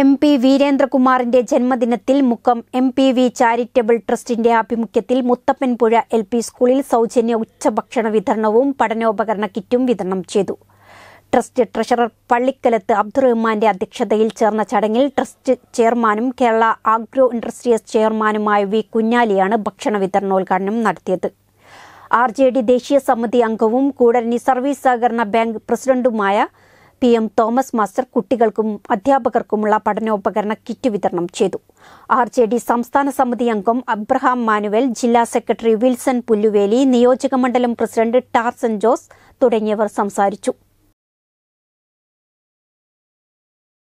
M P വീരേന്ദ്രകുമാറിന്റെ ജന്മദിനത്തിൽ Mukkam M P V charitable ട്രസ്റ്റിന്റെ ആഭിമുഖ്യത്തിൽ മുത്തപ്പൻപുഴ എൽ പി സ്കൂളിൽ സൗജന്യ ഉച്ചഭക്ഷണ വിതരണവും പഠനോപകരണ കിറ്റും വിതരണം ചെയ്തു ട്രസ്റ്റ് ട്രഷറർ പള്ളിക്കലത്ത് അബ്ദുറഹ്മാന്റെ അധ്യക്ഷതയിൽ ചേർന്ന ചടങ്ങിൽ ട്രസ്റ്റ് ചെയർമാനും കേരള ആഗ്രോ ഇൻഡസ്ട്രീസ് ചെയർമാനുമായ വി കുഞ്ഞാലിയാണ് ഭക്ഷണ വിതരണോദ്ഘാടനം നടത്തിയത് ആർ ജെ ഡി ദേശീയ സമിതി അംഗവും കൂടരഞ്ഞി സർവീസ് സഹകരണ ബാങ്ക് പ്രസിഡന്റുമായ പി എം തോമസ് മാസ്റ്റർ കുട്ടികൾക്കും അധ്യാപകർക്കുമുള്ള പഠനോപകരണ കിറ്റ് വിതരണം ചെയ്തു ആർ ജെ ഡി സംസ്ഥാന സമിതി അംഗം അബ്രഹാം മാനുവൽ ജില്ലാ സെക്രട്ടറി വിൽസൺ പുല്ലുവേലി നിയോജക മണ്ഡലം പ്രസിഡന്റ് ടാർസൻ ജോസ് തുടങ്ങിയവർ സംസാരിച്ചു